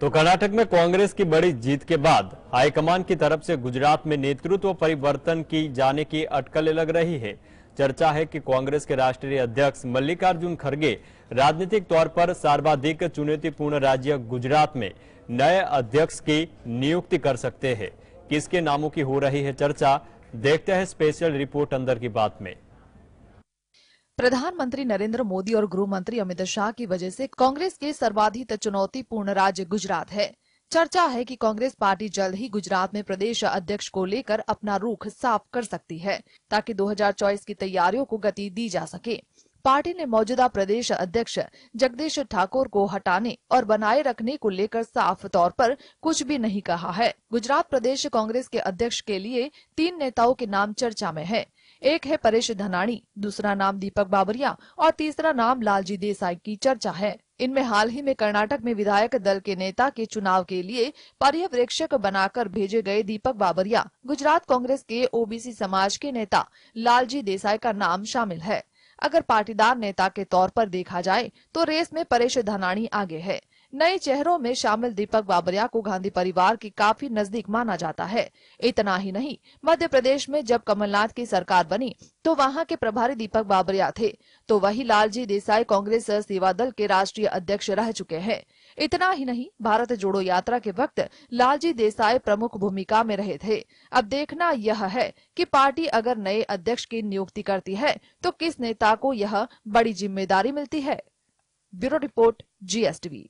तो कर्नाटक में कांग्रेस की बड़ी जीत के बाद हाईकमान की तरफ से गुजरात में नेतृत्व परिवर्तन की जाने की अटकलें लग रही है चर्चा है कि कांग्रेस के राष्ट्रीय अध्यक्ष मल्लिकार्जुन खड़गे राजनीतिक तौर पर सर्वाधिक चुनौतीपूर्ण राज्य गुजरात में नए अध्यक्ष की नियुक्ति कर सकते हैं किसके नामों की हो रही है चर्चा देखते हैं स्पेशल रिपोर्ट अंदर की बात में प्रधानमंत्री नरेंद्र मोदी और गृह मंत्री अमित शाह की वजह से कांग्रेस के सर्वाधिक चुनौती पूर्ण राज्य गुजरात है चर्चा है कि कांग्रेस पार्टी जल्द ही गुजरात में प्रदेश अध्यक्ष को लेकर अपना रुख साफ कर सकती है ताकि 2024 की तैयारियों को गति दी जा सके पार्टी ने मौजूदा प्रदेश अध्यक्ष जगदीश ठाकुर को हटाने और बनाए रखने को लेकर साफ तौर पर कुछ भी नहीं कहा है गुजरात प्रदेश कांग्रेस के अध्यक्ष के लिए तीन नेताओं के नाम चर्चा में है एक है परेश धनाणी दूसरा नाम दीपक बाबरिया और तीसरा नाम लालजी देसाई की चर्चा है इनमें हाल ही में कर्नाटक में विधायक दल के नेता के चुनाव के लिए पर्यवेक्षक बनाकर भेजे गए दीपक बाबरिया गुजरात कांग्रेस के ओबीसी समाज के नेता लालजी देसाई का नाम शामिल है अगर पाटीदार नेता के तौर पर देखा जाए तो रेस में परेश धनानी आगे है नए चेहरों में शामिल दीपक बाबरिया को गांधी परिवार के काफी नजदीक माना जाता है इतना ही नहीं मध्य प्रदेश में जब कमलनाथ की सरकार बनी तो वहां के प्रभारी दीपक बाबरिया थे तो वही लालजी देसाई कांग्रेस सेवा दल के राष्ट्रीय अध्यक्ष रह चुके हैं इतना ही नहीं भारत जोड़ो यात्रा के वक्त लालजी देसाई प्रमुख भूमिका में रहे थे अब देखना यह है कि पार्टी अगर नए अध्यक्ष की नियुक्ति करती है तो किस नेता को यह बड़ी जिम्मेदारी मिलती है ब्यूरो रिपोर्ट जीएसटीवी